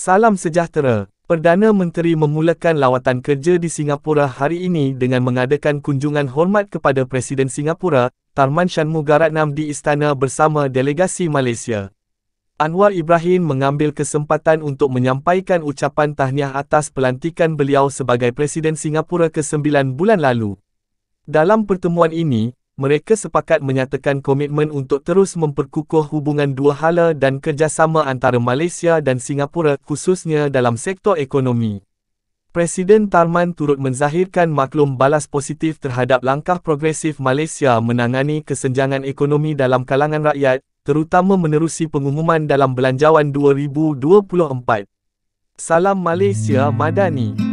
Salam sejahtera. Perdana Menteri memulakan lawatan kerja di Singapura hari ini dengan mengadakan kunjungan hormat kepada Presiden Singapura, Tharman Shanmugaratnam di istana bersama delegasi Malaysia. Anwar Ibrahim mengambil kesempatan untuk menyampaikan ucapan tahniah atas pelantikan beliau sebagai Presiden Singapura ke-9 bulan lalu. Dalam pertemuan ini, mereka sepakat menyatakan komitmen untuk terus memperkukuh hubungan dua hala dan kerjasama antara Malaysia dan Singapura khususnya dalam sektor ekonomi. Presiden Tarman turut menzahirkan maklum balas positif terhadap langkah progresif Malaysia menangani kesenjangan ekonomi dalam kalangan rakyat terutama menerusi pengumuman dalam Belanjawan 2024. Salam Malaysia Madani!